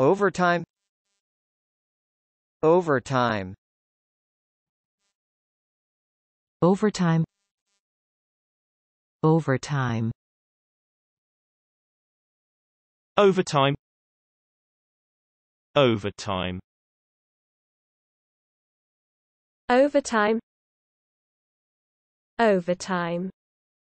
overtime overtime overtime overtime overtime overtime overtime overtime